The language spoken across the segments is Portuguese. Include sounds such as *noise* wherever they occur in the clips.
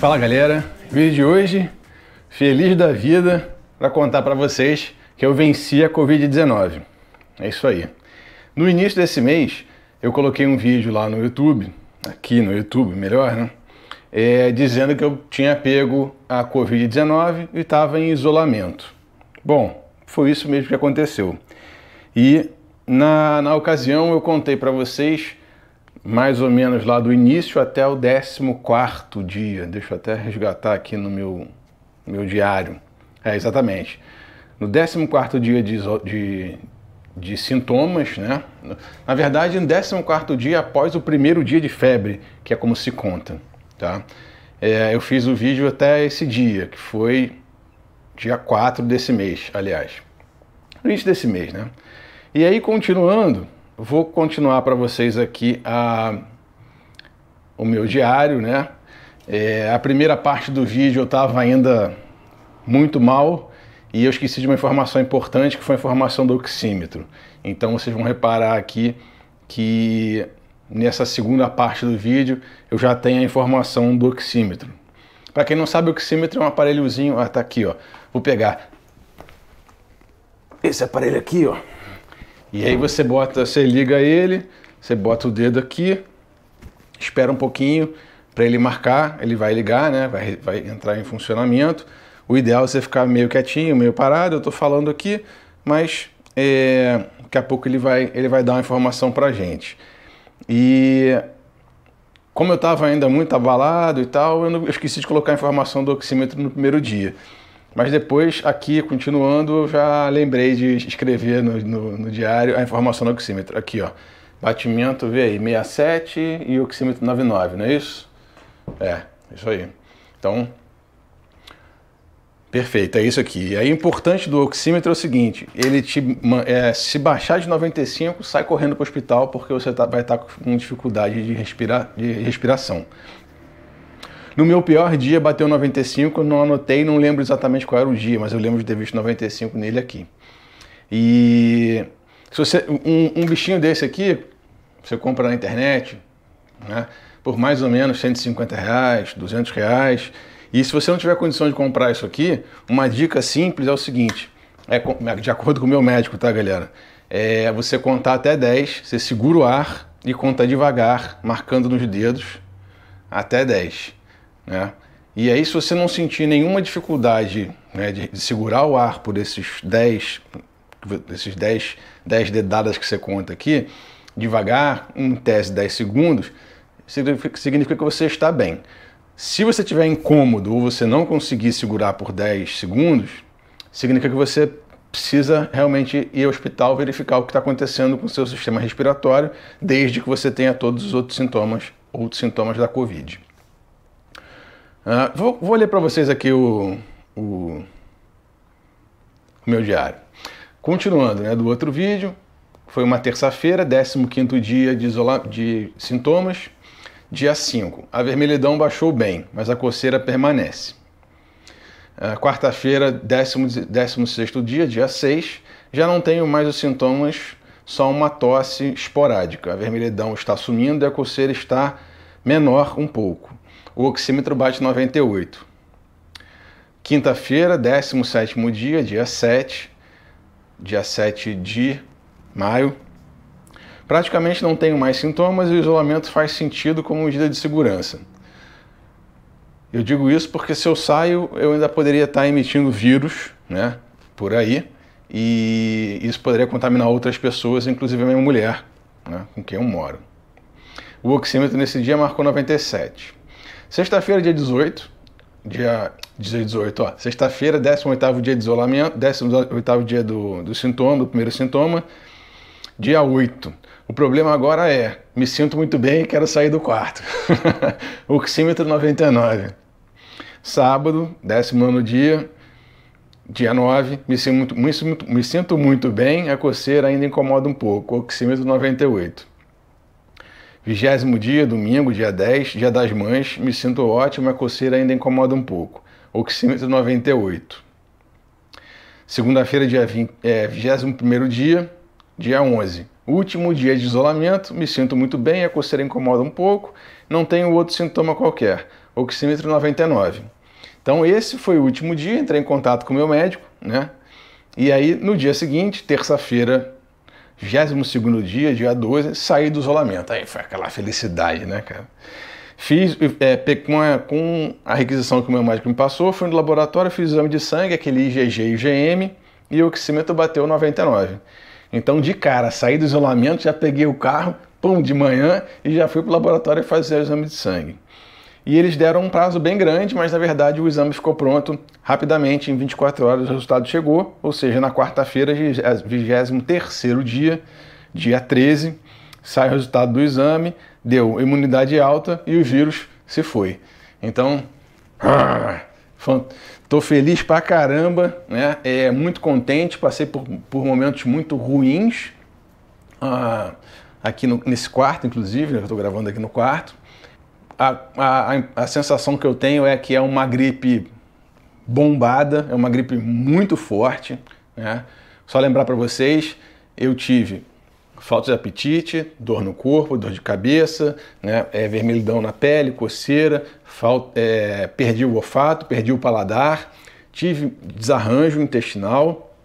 Fala galera, vídeo de hoje, feliz da vida para contar para vocês que eu venci a Covid-19. É isso aí. No início desse mês, eu coloquei um vídeo lá no YouTube, aqui no YouTube, melhor, né? É, dizendo que eu tinha pego a Covid-19 e estava em isolamento. Bom, foi isso mesmo que aconteceu. E na, na ocasião eu contei para vocês mais ou menos lá do início até o 14 dia. Deixa eu até resgatar aqui no meu, meu diário. É, exatamente. No 14 dia de, de, de, sintomas, né? Na verdade, no 14 dia após o primeiro dia de febre, que é como se conta, tá? É, eu fiz o vídeo até esse dia, que foi dia 4 desse mês, aliás. No início desse mês, né? E aí, continuando, vou continuar para vocês aqui a, o meu diário, né? É, a primeira parte do vídeo eu estava ainda muito mal e eu esqueci de uma informação importante que foi a informação do oxímetro. Então vocês vão reparar aqui que nessa segunda parte do vídeo eu já tenho a informação do oxímetro. Para quem não sabe, o oxímetro é um aparelhozinho, ah, tá aqui, ó. Vou pegar esse aparelho aqui, ó e aí você bota, você liga ele, você bota o dedo aqui, espera um pouquinho para ele marcar, ele vai ligar, né? Vai, vai entrar em funcionamento. O ideal é você ficar meio quietinho, meio parado. Eu estou falando aqui, mas é, daqui a pouco ele vai, ele vai dar uma informação para gente. E como eu estava ainda muito abalado e tal, eu, não, eu esqueci de colocar a informação do oxímetro no primeiro dia. Mas depois, aqui, continuando, eu já lembrei de escrever no, no, no diário a informação do oxímetro. Aqui, ó. Batimento, vê aí, 67 e oxímetro 99, não é isso? É, isso aí. Então, perfeito, é isso aqui. E aí, importante do oxímetro é o seguinte: ele te, é, se baixar de 95, sai correndo para o hospital porque você tá, vai estar tá com dificuldade de, respirar, de respiração. No meu pior dia bateu 95, não anotei, não lembro exatamente qual era o dia, mas eu lembro de ter visto 95 nele aqui. E se você, um, um bichinho desse aqui, você compra na internet, né, por mais ou menos 150 reais, 200 reais. E se você não tiver condição de comprar isso aqui, uma dica simples é o seguinte, é, é de acordo com o meu médico, tá galera? É você contar até 10, você segura o ar e conta devagar, marcando nos dedos, até 10. Né? E aí, se você não sentir nenhuma dificuldade né, de, de, segurar o ar por esses 10, esses 10, 10 dedadas que você conta aqui, devagar, em tese 10 segundos, significa, significa que você está bem. Se você tiver incômodo ou você não conseguir segurar por 10 segundos, significa que você precisa realmente ir ao hospital verificar o que está acontecendo com o seu sistema respiratório, desde que você tenha todos os outros sintomas, outros sintomas da Covid. Ah, vou, vou, ler para vocês aqui o, o, o, meu diário. Continuando, né, do outro vídeo, foi uma terça-feira, 15º dia de, de sintomas, dia 5. A vermelhidão baixou bem, mas a coceira permanece. Ah, quarta-feira, 16º dia, dia 6, já não tenho mais os sintomas, só uma tosse esporádica. A vermelhidão está sumindo e a coceira está menor um pouco o oxímetro bate 98. Quinta-feira, 17 dia, dia 7, dia 7 de maio. Praticamente não tenho mais sintomas e o isolamento faz sentido como medida de segurança. Eu digo isso porque se eu saio, eu ainda poderia estar emitindo vírus, né, por aí, e isso poderia contaminar outras pessoas, inclusive a minha mulher, né, com quem eu moro. O oxímetro nesse dia marcou 97. Sexta-feira, dia 18, dia, 18, ó. Sexta-feira, 18 dia de isolamento, 18 dia do, do sintoma, do primeiro sintoma. Dia 8. O problema agora é, me sinto muito bem e quero sair do quarto. *laughs* Oxímetro 99. Sábado, 19 dia, dia 9, me sinto muito, me sinto muito bem, a coceira ainda incomoda um pouco. Oxímetro 98. Vigésimo dia, domingo, dia 10, dia das mães, me sinto ótimo, a coceira ainda incomoda um pouco. Oxímetro 98. Segunda-feira, dia 20, é, 21 dia, dia 11. Último dia de isolamento, me sinto muito bem, a coceira incomoda um pouco, não tenho outro sintoma qualquer. Oxímetro 99. Então esse foi o último dia, entrei em contato com o meu médico, né? E aí no dia seguinte, terça-feira, 22 dia, dia 12, saí do isolamento. Aí foi aquela felicidade, né, cara? Fiz, é, com a requisição que o meu médico me passou, fui no laboratório, fiz o exame de sangue, aquele IgG e IgM, e o oxímetro bateu 99. Então, de cara, saí do isolamento, já peguei o carro, pum, de manhã, e já fui pro laboratório fazer o exame de sangue. E eles deram um prazo bem grande, mas na verdade o exame ficou pronto rapidamente, em 24 horas o resultado chegou, ou seja, na quarta-feira, 23º dia, dia 13, sai o resultado do exame, deu imunidade alta e o vírus se foi. Então, *clears throat* tô feliz pra caramba, né? É muito contente, passei por, por momentos muito ruins, ah, aqui no, nesse quarto, inclusive, né, eu estou gravando aqui no quarto, a, a, a sensação que eu tenho é que é uma gripe bombada, é uma gripe muito forte. Né? Só lembrar para vocês, eu tive falta de apetite, dor no corpo, dor de cabeça, né? é, vermelhidão na pele, coceira, falta, é, perdi o olfato, perdi o paladar, tive desarranjo intestinal.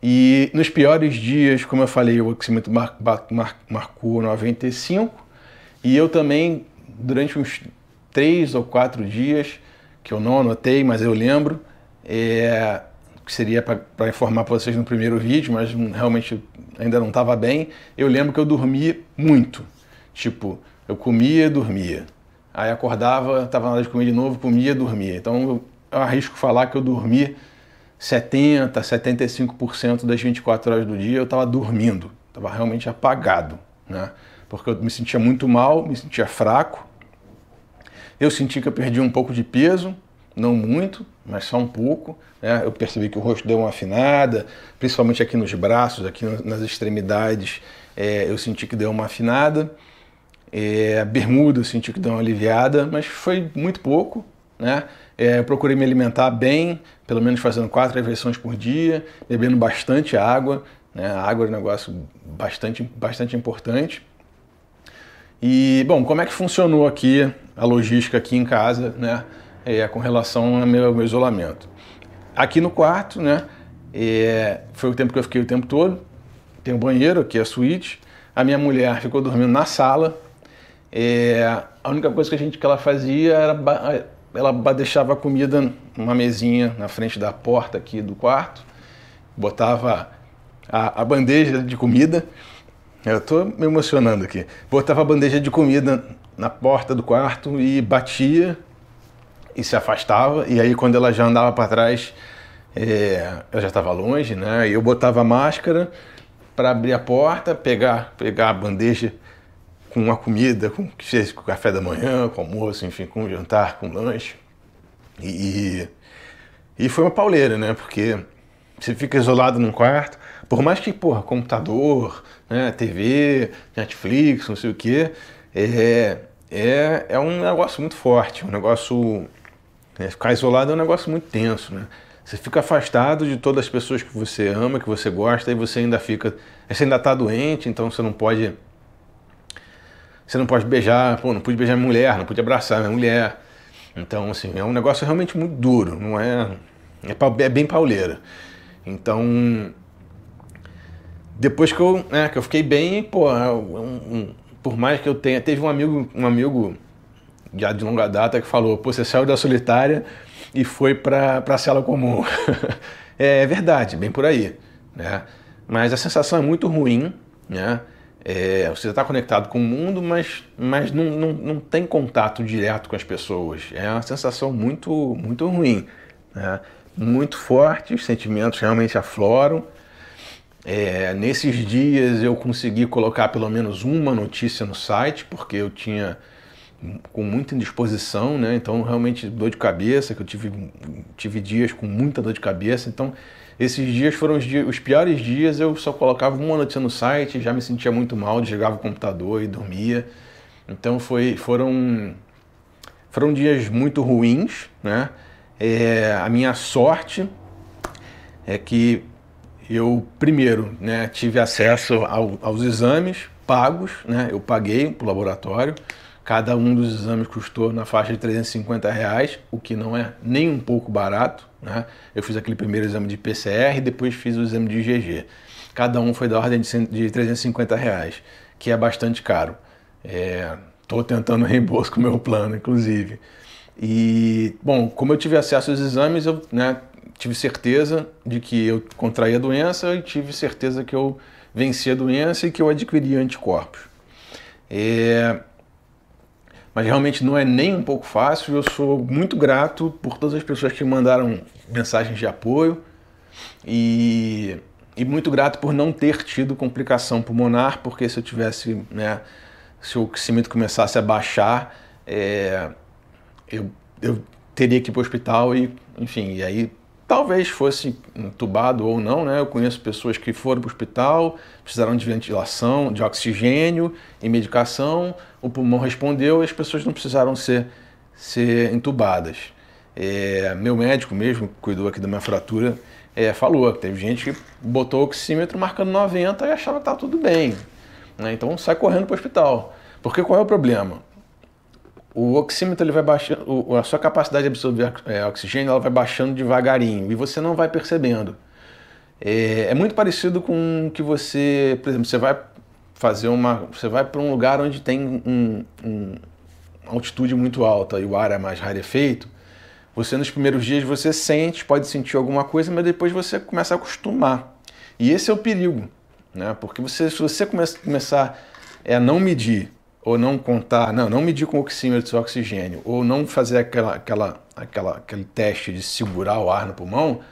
E nos piores dias, como eu falei, o oxímetro mar, mar, marcou 95 e eu também durante uns três ou quatro dias, que eu não anotei, mas eu lembro, é, que seria para informar para vocês no primeiro vídeo, mas realmente ainda não estava bem. Eu lembro que eu dormi muito. Tipo, eu comia, dormia. Aí acordava, estava na hora de comer de novo, comia, dormia. Então eu, eu arrisco falar que eu dormi 70%, 75% das 24 horas do dia, eu estava dormindo. Estava realmente apagado, né? porque eu me sentia muito mal, me sentia fraco. Eu senti que eu perdi um pouco de peso, não muito, mas só um pouco. Né? Eu percebi que o rosto deu uma afinada, principalmente aqui nos braços, aqui nas extremidades, é, eu senti que deu uma afinada. É, a bermuda eu senti que deu uma aliviada, mas foi muito pouco. Né? É, eu procurei me alimentar bem, pelo menos fazendo quatro refeições por dia, bebendo bastante água. Né? A água é um negócio bastante, bastante importante. E, bom, como é que funcionou aqui a logística aqui em casa, né, é, com relação ao meu, meu, isolamento? Aqui no quarto, né, é, foi o tempo que eu fiquei o tempo todo. Tem o um banheiro, aqui é a suíte. A minha mulher ficou dormindo na sala. É, a única coisa que a gente que ela fazia era ela deixava a comida numa mesinha na frente da porta aqui do quarto, botava a, a bandeja de comida eu estou me emocionando aqui. Botava a bandeja de comida na porta do quarto e batia e se afastava. E aí, quando ela já andava para trás, é, eu já estava longe, né? E eu botava a máscara para abrir a porta, pegar, pegar a bandeja com a comida, com, com café da manhã, com almoço, enfim, com jantar, com lanche. E, e foi uma pauleira, né? Porque você fica isolado num quarto, por mais que, porra, computador, né, TV, Netflix, não sei o quê, é, é, é um negócio muito forte, um negócio. Né, ficar isolado é um negócio muito tenso, né? Você fica afastado de todas as pessoas que você ama, que você gosta, e você ainda fica. Você ainda tá doente, então você não pode. Você não pode beijar, pô, não pude beijar minha mulher, não pude abraçar minha mulher. Então, assim, é um negócio realmente muito duro, não é. É, é bem pauleira. Então, depois que eu, né, que eu fiquei bem, pô, é um, um, por mais que eu tenha. Teve um amigo, um amigo já de longa data que falou: pô, você saiu da solitária e foi para a cela comum. *laughs* é, é, verdade, bem por aí. Né? Mas a sensação é muito ruim, né? É, você está conectado com o mundo, mas, mas não, não, não tem contato direto com as pessoas. É uma sensação muito, muito ruim, né? muito forte, os sentimentos realmente afloram. É, nesses dias eu consegui colocar pelo menos uma notícia no site, porque eu tinha com muita indisposição, né? Então realmente dor de cabeça, que eu tive, tive dias com muita dor de cabeça. Então esses dias foram os, dias, os piores dias, eu só colocava uma notícia no site, já me sentia muito mal, desligava o computador e dormia. Então foi, foram, foram dias muito ruins, né? É, a minha sorte é que eu primeiro né, tive acesso ao, aos exames pagos, né, eu paguei para o laboratório, cada um dos exames custou na faixa de 350 reais, o que não é nem um pouco barato. Né? Eu fiz aquele primeiro exame de PCR e depois fiz o exame de IgG. Cada um foi da ordem de 350 reais, que é bastante caro. Estou é, tentando *laughs* reembolso com o meu plano, inclusive. E, bom, como eu tive acesso aos exames, eu né, tive certeza de que eu contraí a doença e tive certeza que eu venci a doença e que eu adquiri anticorpos. É... Mas realmente não é nem um pouco fácil. Eu sou muito grato por todas as pessoas que mandaram mensagens de apoio e, e muito grato por não ter tido complicação pulmonar, porque se eu tivesse, né, se o oxímetro começasse a baixar, é... eu, eu teria que ir para o hospital e, enfim, e aí talvez fosse entubado ou não, né? Eu conheço pessoas que foram para o hospital, precisaram de ventilação, de oxigênio e medicação, o pulmão respondeu e as pessoas não precisaram ser, ser entubadas. É, meu médico mesmo, que cuidou aqui da minha fratura, é, falou que teve gente que botou o oxímetro marcando 90 e achava que estava tudo bem. Né? Então sai correndo para o hospital. Porque qual é o problema? o oxímetro ele vai baixando, a sua capacidade de absorver é, oxigênio ela vai baixando devagarinho e você não vai percebendo. É, é, muito parecido com que você, por exemplo, você vai fazer uma, você vai para um lugar onde tem um, um, altitude muito alta e o ar é mais rarefeito. Você nos primeiros dias você sente, pode sentir alguma coisa, mas depois você começa a acostumar. E esse é o perigo, né? Porque você, se você começa começar é, a não medir ou não contar, não, não medir com oxímetro de oxigênio, ou não fazer aquela, aquela, aquela, aquele teste de segurar o ar no pulmão,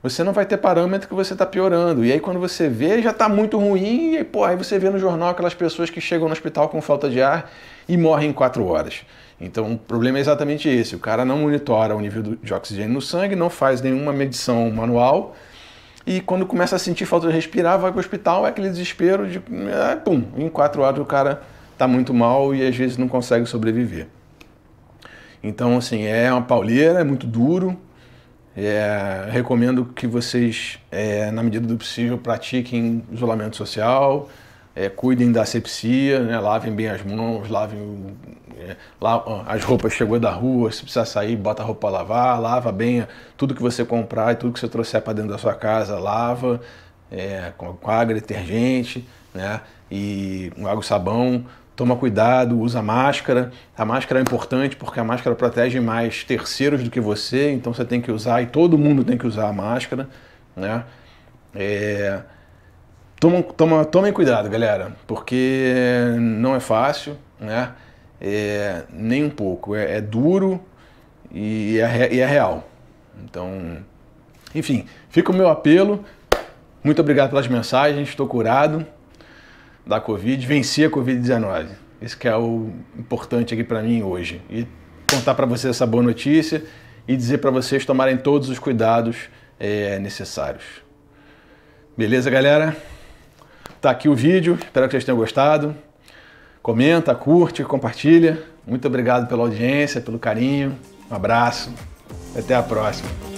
você não vai ter parâmetro que você está piorando. E aí quando você vê, já está muito ruim, e aí, pô, aí você vê no jornal aquelas pessoas que chegam no hospital com falta de ar e morrem em quatro horas. Então o problema é exatamente esse, o cara não monitora o nível de oxigênio no sangue, não faz nenhuma medição manual, e quando começa a sentir falta de respirar, vai para o hospital, é aquele desespero de... É, pum, em quatro horas o cara está muito mal e às vezes não consegue sobreviver. Então, assim, é uma pauleira, é muito duro. É, recomendo que vocês, é, na medida do possível, pratiquem isolamento social, é, cuidem da asepsia, né, lavem bem as mãos, lavem é, la, as roupas chegou da rua, se precisar sair, bota a roupa para lavar, lava bem tudo que você comprar e tudo que você trouxer para dentro da sua casa, lava com, é, com água detergente, né, e água e sabão, toma cuidado, usa máscara. A máscara é importante porque a máscara protege mais terceiros do que você, então você tem que usar e todo mundo tem que usar a máscara, né? É... Toma, toma, tomem cuidado, galera, porque não é fácil, né? É... nem um pouco. É, é duro e é, e é real. Então, enfim, fica o meu apelo. Muito obrigado pelas mensagens, estou curado da Covid, vencer a Covid-19. Isso que é o importante aqui para mim hoje. E contar para vocês essa boa notícia e dizer para vocês tomarem todos os cuidados é, necessários. Beleza, galera? Tá aqui o vídeo, espero que vocês tenham gostado. Comenta, curte, compartilha. Muito obrigado pela audiência, pelo carinho. Um abraço. Até a próxima.